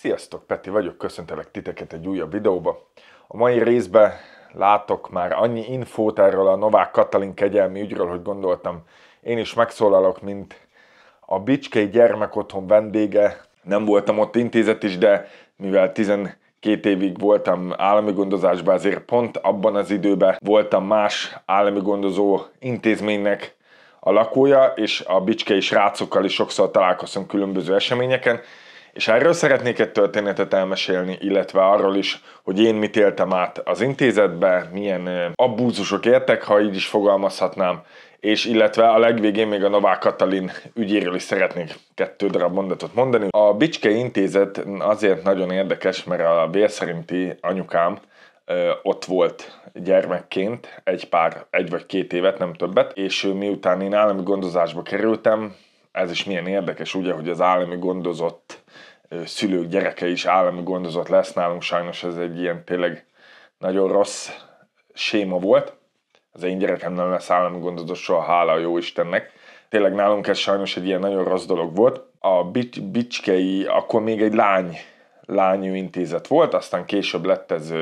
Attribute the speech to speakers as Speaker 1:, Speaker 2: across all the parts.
Speaker 1: Sziasztok, Peti vagyok, köszöntelek titeket egy újabb videóba. A mai részben látok már annyi infót erről a Novák Katalin kegyelmi ügyről, hogy gondoltam, én is megszólalok, mint a Bicskei Gyermekotthon vendége. Nem voltam ott intézet is, de mivel 12 évig voltam állami gondozásban, azért pont abban az időben voltam más állami gondozó intézménynek a lakója, és a bicskei srácokkal is sokszor találkoztam különböző eseményeken, és erről szeretnék egy történetet elmesélni, illetve arról is, hogy én mit éltem át az intézetbe, milyen abúzusok értek, ha így is fogalmazhatnám, és illetve a legvégén még a Novák Katalin ügyéről is szeretnék kettő darab mondatot mondani. A Bicske Intézet azért nagyon érdekes, mert a vérszerinti anyukám ott volt gyermekként egy pár, egy vagy két évet, nem többet, és miután én állami gondozásba kerültem, ez is milyen érdekes, ugye, hogy az állami gondozott szülők gyereke is állami gondozott lesz nálunk, sajnos ez egy ilyen tényleg nagyon rossz séma volt. Az én gyerekem nem lesz állami gondozott soha, hála a jó Istennek. Tényleg nálunk ez sajnos egy ilyen nagyon rossz dolog volt. A Bicskei akkor még egy lány, lányú intézet volt, aztán később lett ez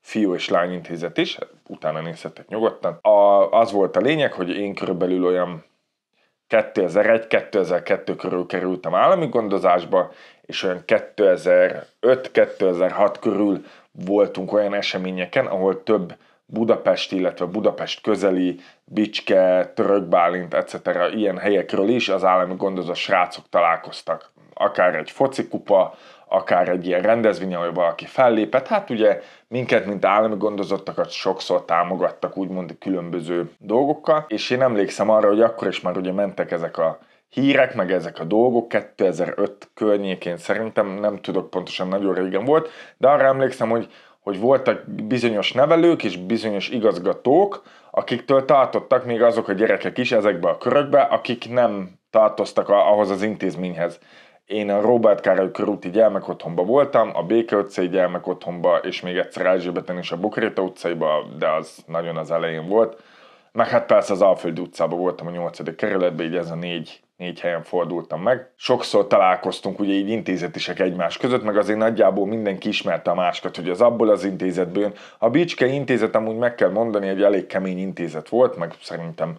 Speaker 1: fiú és lány intézet is, utána nézhetek nyugodtan. A, az volt a lényeg, hogy én körülbelül olyan 2001-2002 körül kerültem állami gondozásba, és olyan 2005-2006 körül voltunk olyan eseményeken, ahol több Budapest, illetve Budapest közeli, Bicske, Bálint, etc. ilyen helyekről is az állami gondozó srácok találkoztak. Akár egy focikupa, akár egy ilyen rendezvény, ahol valaki fellépett. Hát ugye minket, mint állami gondozottakat sokszor támogattak úgymond különböző dolgokkal, és én emlékszem arra, hogy akkor is már ugye mentek ezek a hírek, meg ezek a dolgok 2005 környékén szerintem, nem tudok pontosan, nagyon régen volt, de arra emlékszem, hogy, hogy voltak bizonyos nevelők és bizonyos igazgatók, akiktől tartottak még azok a gyerekek is ezekbe a körökbe, akik nem tartoztak a, ahhoz az intézményhez. Én a Robert Károly körúti gyermekotthonban voltam, a Béke utcai gyermekotthonban, és még egyszer Ázsébeten is a Bukréta utcaiba, de az nagyon az elején volt. Meg hát persze az Alföld utcában voltam a 8. kerületben, így ez a négy négy helyen fordultam meg. Sokszor találkoztunk ugye így intézetisek egymás között, meg azért nagyjából mindenki ismerte a másikat, hogy az abból az intézetből. A Bicske intézet amúgy meg kell mondani, hogy elég kemény intézet volt, meg szerintem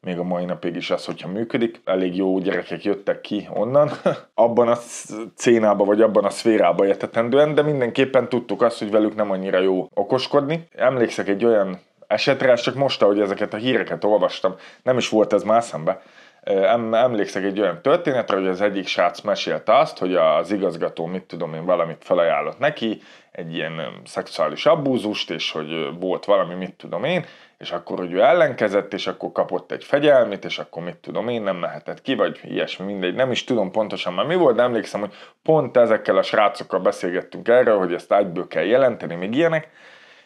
Speaker 1: még a mai napig is az, hogyha működik. Elég jó gyerekek jöttek ki onnan, abban a cénába vagy abban a szférába értetendően, de mindenképpen tudtuk azt, hogy velük nem annyira jó okoskodni. Emlékszek egy olyan esetre, csak most, ahogy ezeket a híreket olvastam, nem is volt ez már szembe, emlékszek egy olyan történetre, hogy az egyik srác mesélte azt, hogy az igazgató, mit tudom én, valamit felajánlott neki, egy ilyen szexuális abúzust, és hogy volt valami, mit tudom én, és akkor, hogy ő ellenkezett, és akkor kapott egy fegyelmet, és akkor mit tudom én, nem mehetett ki, vagy ilyesmi, mindegy, nem is tudom pontosan már mi volt, de emlékszem, hogy pont ezekkel a srácokkal beszélgettünk erről, hogy ezt ágyből kell jelenteni, még ilyenek,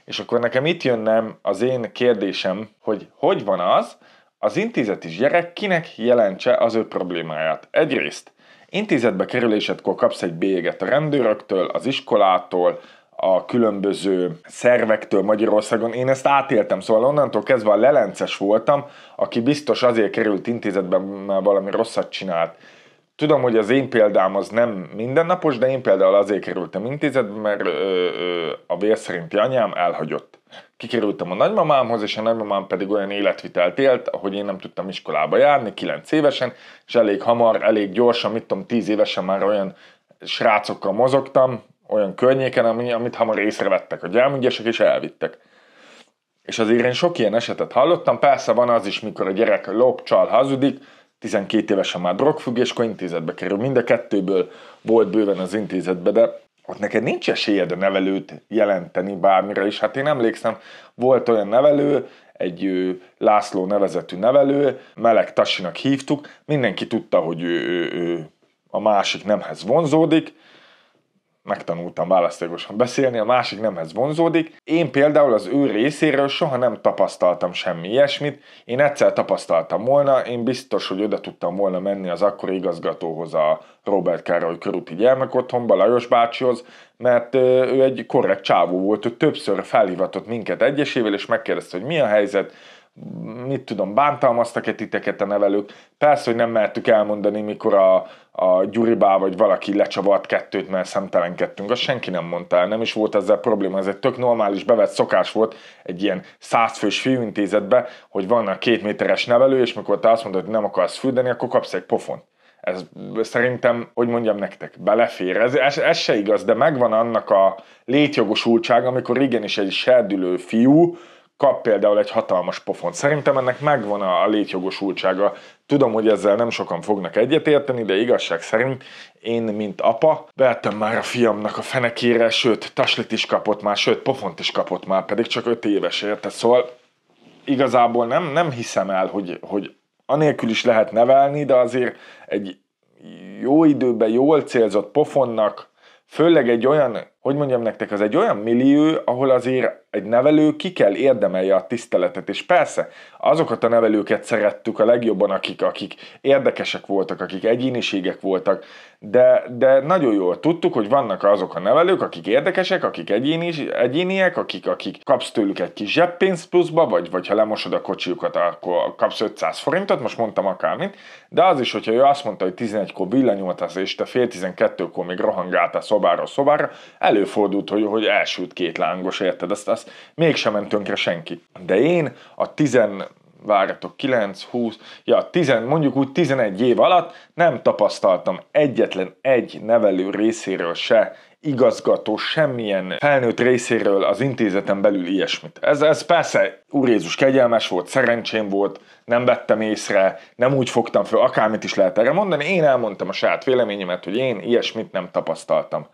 Speaker 1: és akkor nekem itt jönnem az én kérdésem, hogy hogy van az, az intézetis gyerek kinek jelentse az ő problémáját? Egyrészt intézetbe kerülésedkor kapsz egy bélyeget a rendőröktől, az iskolától, a különböző szervektől Magyarországon. Én ezt átéltem, szóval onnantól kezdve a lelences voltam, aki biztos azért került intézetben, mert valami rosszat csinált tudom, hogy az én példám az nem mindennapos, de én például azért kerültem intézetbe, mert ö, ö, a vér szerinti anyám elhagyott. Kikerültem a nagymamámhoz, és a nagymamám pedig olyan életvitelt élt, hogy én nem tudtam iskolába járni, 9 évesen, és elég hamar, elég gyorsan, mit tudom, 10 évesen már olyan srácokkal mozogtam, olyan környéken, amit hamar észrevettek a gyámügyesek, és elvittek. És azért én sok ilyen esetet hallottam, persze van az is, mikor a gyerek lop, csal, hazudik, 12 évesen már akkor intézetbe kerül. Mind a kettőből volt bőven az intézetbe, de ott neked nincs esélyed a nevelőt jelenteni bármire, is hát én emlékszem, volt olyan nevelő, egy László nevezetű nevelő, meleg tasinak hívtuk, mindenki tudta, hogy ő, ő, ő a másik nemhez vonzódik, megtanultam választékosan beszélni, a másik nemhez vonzódik. Én például az ő részéről soha nem tapasztaltam semmi ilyesmit, én egyszer tapasztaltam volna, én biztos, hogy oda tudtam volna menni az akkori igazgatóhoz a Robert Károly körúti gyermekotthonba, Lajos bácsihoz, mert ő egy korrekt csávó volt, ő többször felhivatott minket egyesével, és megkérdezte, hogy mi a helyzet, mit tudom, bántalmaztak-e titeket a nevelők. Persze, hogy nem mertük elmondani, mikor a a Gyuribá vagy valaki lecsavart kettőt, mert szemtelenkedtünk, azt senki nem mondta el, nem is volt ezzel probléma, ez egy tök normális bevett szokás volt egy ilyen százfős fiúintézetbe, hogy van a két méteres nevelő, és mikor te azt mondod, hogy nem akarsz fürdeni, akkor kapsz egy pofont. Ez szerintem, hogy mondjam nektek, belefér. Ez, ez, ez se igaz, de megvan annak a létjogosultság, amikor igenis egy serdülő fiú, kap például egy hatalmas pofont. Szerintem ennek megvan a létjogosultsága. Tudom, hogy ezzel nem sokan fognak egyetérteni, de igazság szerint én, mint apa, beettem már a fiamnak a fenekére, sőt, taslit is kapott már, sőt, pofont is kapott már, pedig csak öt éves, érte. Szóval igazából nem, nem hiszem el, hogy, hogy anélkül is lehet nevelni, de azért egy jó időben jól célzott pofonnak, főleg egy olyan hogy mondjam nektek, az egy olyan millió, ahol azért egy nevelő ki kell érdemelje a tiszteletet, és persze azokat a nevelőket szerettük a legjobban, akik, akik érdekesek voltak, akik egyéniségek voltak, de, de nagyon jól tudtuk, hogy vannak azok a nevelők, akik érdekesek, akik egyéni, egyéniek, akik, akik kapsz tőlük egy kis zseppénz pluszba, vagy, vagy ha lemosod a kocsiukat, akkor kapsz 500 forintot, most mondtam akármit, de az is, hogyha ő azt mondta, hogy 11-kor villanyoltasz, és te fél 12-kor még rohangáltál szobára szobára, előfordult, hogy, hogy elsült két lángos, érted? Azt, azt mégsem ment tönkre senki. De én a tizen váratok 9, 20, ja, 10, mondjuk úgy 11 év alatt nem tapasztaltam egyetlen egy nevelő részéről se igazgató, semmilyen felnőtt részéről az intézeten belül ilyesmit. Ez, ez persze, úr Jézus, kegyelmes volt, szerencsém volt, nem vettem észre, nem úgy fogtam föl, akármit is lehet erre mondani, én elmondtam a saját véleményemet, hogy én ilyesmit nem tapasztaltam.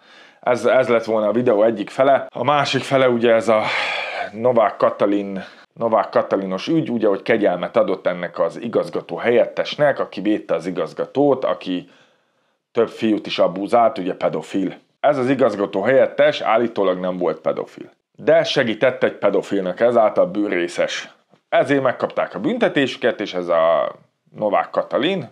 Speaker 1: Ez, ez lett volna a videó egyik fele. A másik fele ugye ez a Novák Katalin Novák Katalinos ügy, ugye, hogy kegyelmet adott ennek az igazgató helyettesnek, aki védte az igazgatót, aki több fiút is abúzált, ugye pedofil. Ez az igazgató helyettes állítólag nem volt pedofil. De segített egy pedofilnak ezáltal bűrészes. Ezért megkapták a büntetésüket, és ez a Novák Katalin,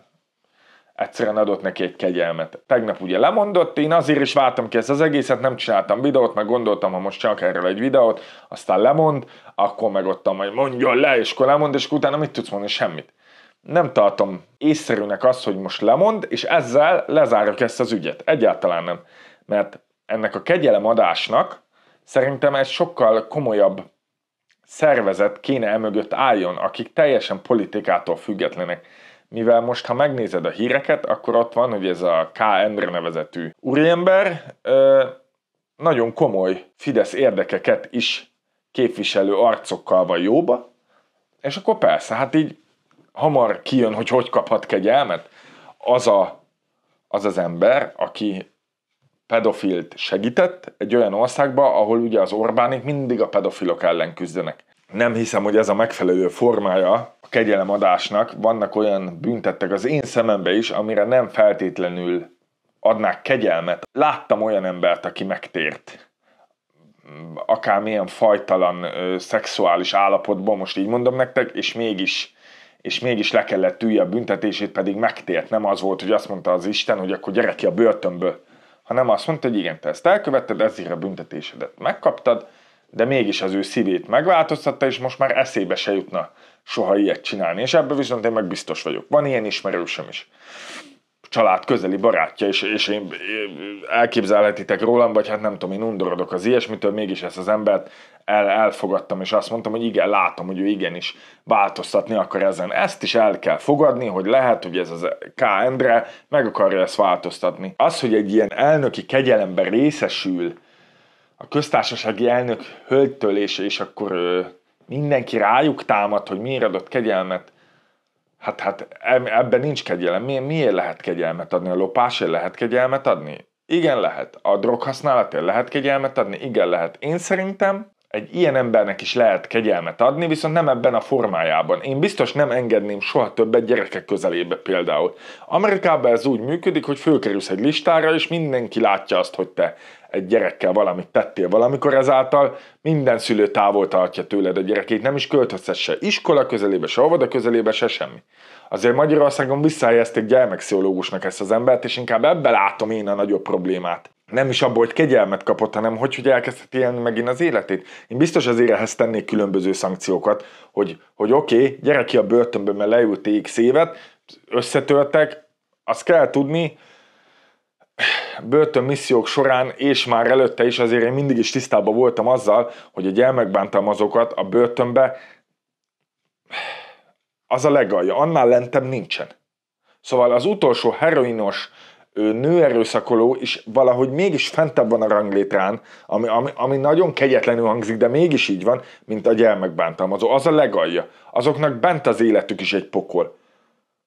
Speaker 1: egyszerűen adott neki egy kegyelmet. Tegnap ugye lemondott, én azért is váltam ki ezt az egészet, nem csináltam videót, meg gondoltam, ha most csak erről egy videót, aztán lemond, akkor megadtam, hogy mondjon le, és akkor lemond, és akkor utána mit tudsz mondani? Semmit. Nem tartom észszerűnek azt, hogy most lemond, és ezzel lezárjuk ezt az ügyet. Egyáltalán nem. Mert ennek a adásnak szerintem egy sokkal komolyabb szervezet kéne emögött álljon, akik teljesen politikától függetlenek mivel most, ha megnézed a híreket, akkor ott van, hogy ez a K. Endre nevezetű úriember nagyon komoly Fidesz érdekeket is képviselő arcokkal van jóba, és akkor persze, hát így hamar kijön, hogy hogy kaphat kegyelmet. Az, a, az az ember, aki pedofilt segített egy olyan országba, ahol ugye az Orbánik mindig a pedofilok ellen küzdenek nem hiszem, hogy ez a megfelelő formája a kegyelemadásnak. Vannak olyan büntettek az én szemembe is, amire nem feltétlenül adnák kegyelmet. Láttam olyan embert, aki megtért akármilyen fajtalan ö, szexuális állapotban, most így mondom nektek, és mégis és mégis le kellett ülje a büntetését, pedig megtért. Nem az volt, hogy azt mondta az Isten, hogy akkor gyere ki a börtönből, hanem azt mondta, hogy igen, te ezt elkövetted, ezért a büntetésedet megkaptad, de mégis az ő szívét megváltoztatta, és most már eszébe se jutna soha ilyet csinálni. És ebben viszont én meg biztos vagyok. Van ilyen ismerősöm is. Család közeli barátja, és, és én, én elképzelhetitek rólam, vagy hát nem tudom, én undorodok az ilyesmitől, mégis ezt az embert el, elfogadtam, és azt mondtam, hogy igen, látom, hogy ő igenis változtatni akar ezen. Ezt is el kell fogadni, hogy lehet, hogy ez az K. Endre meg akarja ezt változtatni. Az, hogy egy ilyen elnöki kegyelemben részesül, a köztársasági elnök hölgytölése, és akkor ő, mindenki rájuk támad, hogy miért adott kegyelmet. Hát, hát ebben nincs kegyelem. Miért, miért lehet kegyelmet adni? A lopásért lehet kegyelmet adni? Igen, lehet. A droghasználatért lehet kegyelmet adni? Igen, lehet. Én szerintem egy ilyen embernek is lehet kegyelmet adni, viszont nem ebben a formájában. Én biztos nem engedném soha többet gyerekek közelébe például. Amerikában ez úgy működik, hogy fölkerülsz egy listára, és mindenki látja azt, hogy te egy gyerekkel valamit tettél valamikor, ezáltal minden szülő távol tartja tőled a gyerekét, nem is költözhetsz se iskola közelébe, se óvoda közelébe, se semmi. Azért Magyarországon visszahelyezték gyermekszőlógusnak ezt az embert, és inkább ebbe látom én a nagyobb problémát nem is abból, hogy kegyelmet kapott, hanem hogy, hogy elkezdheti élni megint az életét. Én biztos az érehez tennék különböző szankciókat, hogy, hogy oké, okay, gyere ki a börtönből, mert leült x évet, összetöltek, azt kell tudni, börtön missziók során, és már előtte is azért én mindig is tisztában voltam azzal, hogy a gyermekbántalmazókat a börtönbe az a legalja, annál lentem nincsen. Szóval az utolsó heroinos ő nőerőszakoló, és valahogy mégis fentebb van a ranglétrán, ami, ami, ami nagyon kegyetlenül hangzik, de mégis így van, mint a gyermekbántalmazó. Az a legalja. Azoknak bent az életük is egy pokol.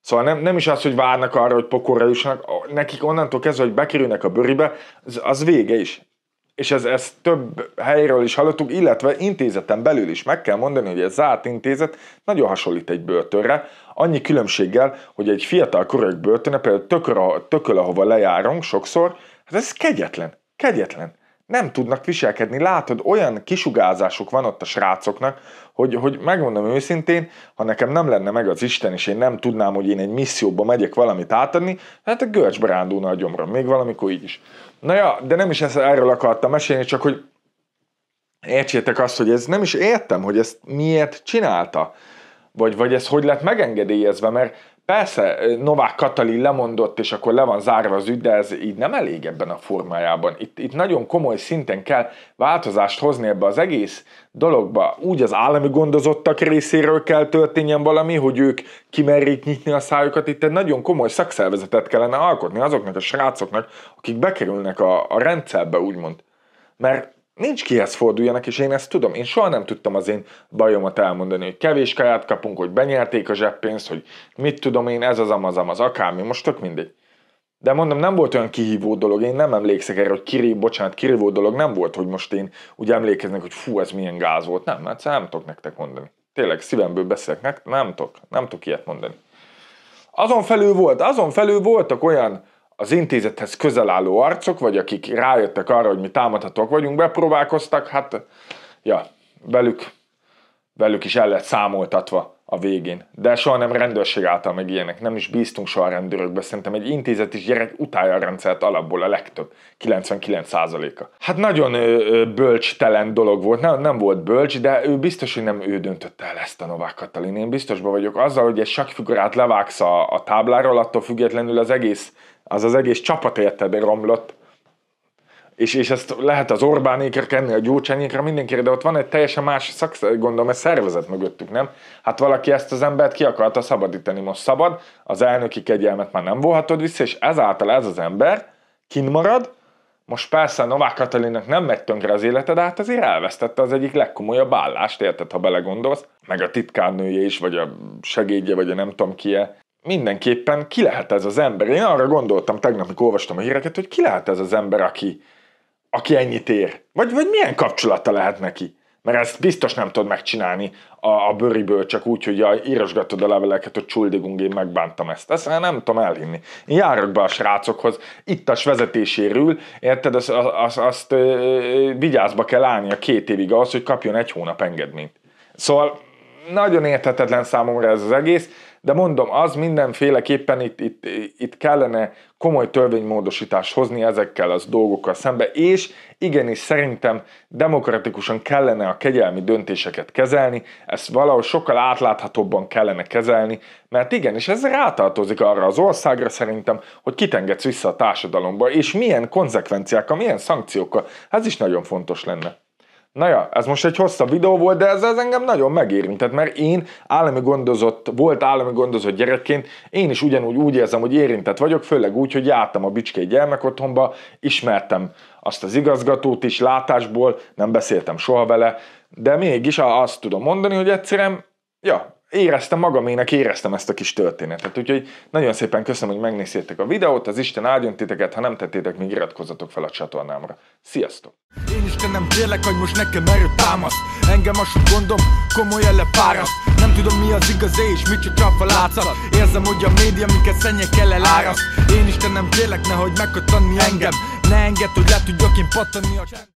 Speaker 1: Szóval nem, nem is az, hogy várnak arra, hogy pokolra jussanak, nekik onnantól kezdve, hogy bekerülnek a bőribe, az, az vége is. És ez, ez több helyről is hallottuk, illetve intézeten belül is. Meg kell mondani, hogy ez zárt intézet nagyon hasonlít egy börtönre, Annyi különbséggel, hogy egy fiatal korok börtöne, például tököl, tököl, ahova lejárunk sokszor, hát ez kegyetlen, kegyetlen. Nem tudnak viselkedni, látod, olyan kisugázásuk van ott a srácoknak, hogy, hogy megmondom őszintén, ha nekem nem lenne meg az Isten, és én nem tudnám, hogy én egy misszióba megyek valamit átadni, hát a görcs a gyomra, még valamikor így is. Na ja, de nem is ezt erről akartam mesélni, csak hogy értsétek azt, hogy ez nem is értem, hogy ezt miért csinálta. Vagy, vagy ez hogy lett megengedélyezve, mert persze Novák Katalin lemondott, és akkor le van zárva az ügy, de ez így nem elég ebben a formájában. Itt, itt nagyon komoly szinten kell változást hozni ebbe az egész dologba. Úgy az állami gondozottak részéről kell történjen valami, hogy ők kimerjék nyitni a szájukat. Itt egy nagyon komoly szakszervezetet kellene alkotni azoknak a srácoknak, akik bekerülnek a, a rendszerbe, úgymond. Mert nincs kihez forduljanak, és én ezt tudom. Én soha nem tudtam az én bajomat elmondani, hogy kevés kaját kapunk, hogy benyerték a zseppénzt, hogy mit tudom én, ez az amazam, az akármi, most tök mindig. De mondom, nem volt olyan kihívó dolog, én nem emlékszek erre, hogy kirív, bocsánat, kirívó dolog nem volt, hogy most én úgy emlékeznek, hogy fú, ez milyen gáz volt. Nem, mert hát nem tudok nektek mondani. Tényleg szívemből beszélek, nem, nem tudok, nem tudok ilyet mondani. Azon felül volt, azon felül voltak olyan az intézethez közel álló arcok, vagy akik rájöttek arra, hogy mi támadhatók vagyunk, bepróbálkoztak, hát ja, velük, velük is el lett számoltatva a végén. De soha nem rendőrség által meg ilyenek, nem is bíztunk soha a rendőrökbe, szerintem egy is gyerek utálja a rendszert alapból a legtöbb, 99%-a. Hát nagyon ö, ö, bölcstelen dolog volt, nem, nem volt bölcs, de ő biztos, hogy nem ő döntötte el ezt a Novák Katalin. Én biztosban vagyok azzal, hogy egy sakfigurát levágsz a, a tábláról, attól függetlenül az egész, az az egész csapat érted romlott, és, és ezt lehet az Orbánékra kenni, a Gyurcsányékra, mindenkire, de ott van egy teljesen más szak, gondolom, egy szervezet mögöttük, nem? Hát valaki ezt az embert ki akarta szabadítani, most szabad, az elnöki kegyelmet már nem volhatod vissza, és ezáltal ez az ember kin marad, most persze Novák Katalinnak nem megy tönkre az élete, de hát azért elvesztette az egyik legkomolyabb állást, érted, ha belegondolsz, meg a titkárnője is, vagy a segédje, vagy a nem tudom -e. mindenképpen ki lehet ez az ember. Én arra gondoltam tegnap, amikor olvastam a híreket, hogy ki lehet ez az ember, aki aki ennyit ér? Vagy, vagy milyen kapcsolata lehet neki? Mert ezt biztos nem tudod megcsinálni a, a bőriből, csak úgy, hogy a, írosgatod a leveleket, hogy csuldigunk, én megbántam ezt. Ezt nem tudom elhinni. Én járok be a srácokhoz, a vezetéséről, érted, azt, azt, azt vigyázba kell állni a két évig ahhoz, hogy kapjon egy hónap engedményt. Szóval nagyon érthetetlen számomra ez az egész, de mondom, az mindenféleképpen itt, itt, itt kellene komoly törvénymódosítást hozni ezekkel az dolgokkal szembe, és igenis szerintem demokratikusan kellene a kegyelmi döntéseket kezelni, ezt valahol sokkal átláthatóbban kellene kezelni, mert igenis ez rátartozik arra az országra szerintem, hogy kitengedsz vissza a társadalomba, és milyen konzekvenciákkal, milyen szankciókkal, ez is nagyon fontos lenne. Na ja, ez most egy hosszabb videó volt, de ez, ez engem nagyon megérintett, mert én állami gondozott, volt állami gondozott gyerekként, én is ugyanúgy úgy érzem, hogy érintett vagyok, főleg úgy, hogy jártam a Bicskei gyermekotthonba, ismertem azt az igazgatót is látásból, nem beszéltem soha vele, de mégis azt tudom mondani, hogy egyszerűen, ja, éreztem magamének, éreztem ezt a kis történetet. Úgyhogy nagyon szépen köszönöm, hogy megnéztétek a videót, az Isten áldjon titeket, ha nem tettétek, még iratkozzatok fel a csatornámra. Sziasztok! Én Istenem, kérlek, hogy most nekem erő támasz Engem most gondom, komoly elefáraszt Nem tudom mi az igaz és mit csak csap a látszat Érzem, hogy a média minket kell elárasz. Én Istenem, kérlek, nehogy megkattanni engem Ne enged, hogy le tudjak én pattani a